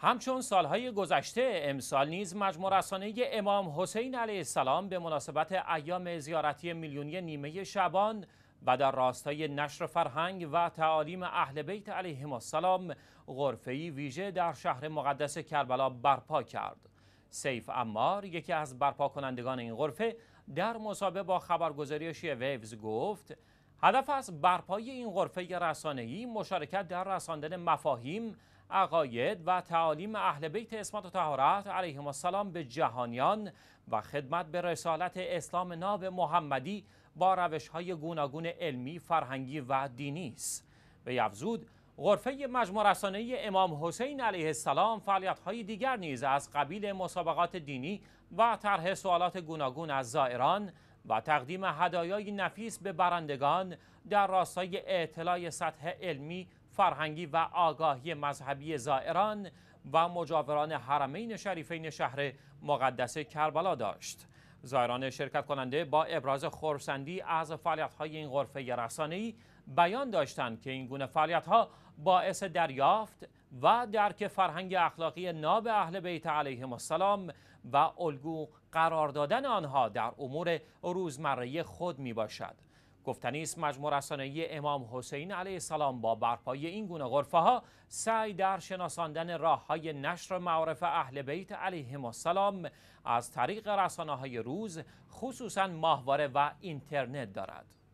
همچون سالهای گذشته امسال نیز مجموع رسانه امام حسین علیه السلام به مناسبت ایام زیارتی میلیونی نیمه شبان و در راستای نشر فرهنگ و تعالیم اهل بیت علیهم السلام غرفهی ویژه در شهر مقدس کربلا برپا کرد. سیف امار یکی از برپا کنندگان این غرفه در مصاحبه با خبرگزاری ویوز گفت هدف از برپای این غرفه رسانه‌ای مشارکت در رساندن مفاهیم عقاید و تعالیم اهل بیت اسمت و تهارت علیهم السلام به جهانیان و خدمت به رسالت اسلام ناب محمدی با روش های گوناگون علمی، فرهنگی و دینی است. به افزود غرفه مجموع رسانه امام حسین علیه السلام فعالیت های دیگر نیز از قبیل مسابقات دینی و طرح سوالات گوناگون از زائران و تقدیم هدایای نفیس به برندگان در راستای اعتلای سطح علمی فرهنگی و آگاهی مذهبی زائران و مجاوران حرمین شریفین شهر مقدس کربلا داشت زائران شرکت کننده با ابراز خورسندی از فعالیت‌های این غرفه رسانه‌ای بیان داشتند که این گونه فعالیت‌ها باعث دریافت و درک فرهنگ اخلاقی ناب اهل بیت علیه السلام و الگو قرار دادن آنها در امور روزمره خود می باشد. گفتنی است مجموع رسانه‌ای امام حسین علیه السلام با برپایی این گونه غرفه ها سعی در شناساندن راه های نشر معارف اهل بیت علیهم السلام از طریق رسانه های روز خصوصا ماهواره و اینترنت دارد